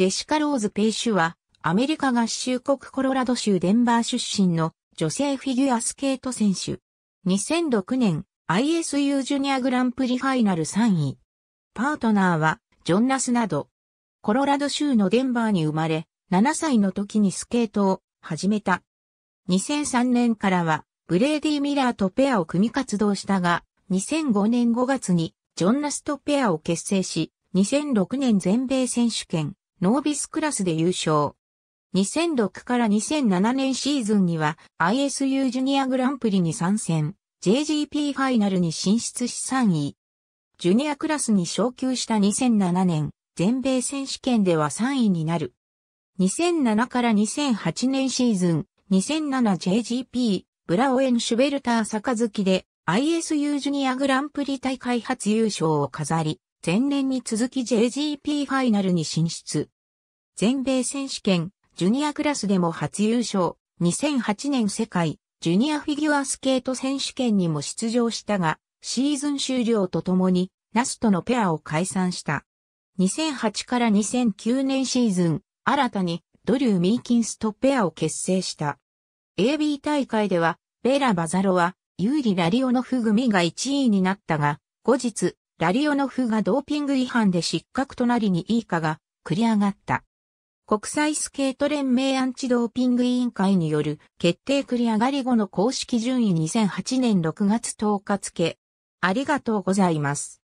ジェシカ・ローズ・ペイシュは、アメリカ合衆国コロラド州デンバー出身の女性フィギュアスケート選手。2006年 ISU ジュニアグランプリファイナル3位。パートナーはジョン・ナスなど、コロラド州のデンバーに生まれ、7歳の時にスケートを始めた。2003年からはブレイディ・ミラーとペアを組み活動したが、2005年5月にジョン・ナスとペアを結成し、2006年全米選手権、ノービスクラスで優勝。2006から2007年シーズンには ISU ジュニアグランプリに参戦、JGP ファイナルに進出し3位。ジュニアクラスに昇級した2007年、全米選手権では3位になる。2007から2008年シーズン、2007JGP、ブラオエン・シュベルター・サカズキで ISU ジュニアグランプリ大会初優勝を飾り、前年に続き JGP ファイナルに進出。全米選手権、ジュニアクラスでも初優勝、2008年世界、ジュニアフィギュアスケート選手権にも出場したが、シーズン終了とともに、ナスとのペアを解散した。2008から2009年シーズン、新たにドリュー・ミーキンスとペアを結成した。AB 大会では、ベラ・バザロは、有利ラリオノフ組が1位になったが、後日、ラリオノフがドーピング違反で失格となりにイーカが繰り上がった。国際スケート連盟アンチドーピング委員会による決定繰り上がり後の公式順位2008年6月10日付。ありがとうございます。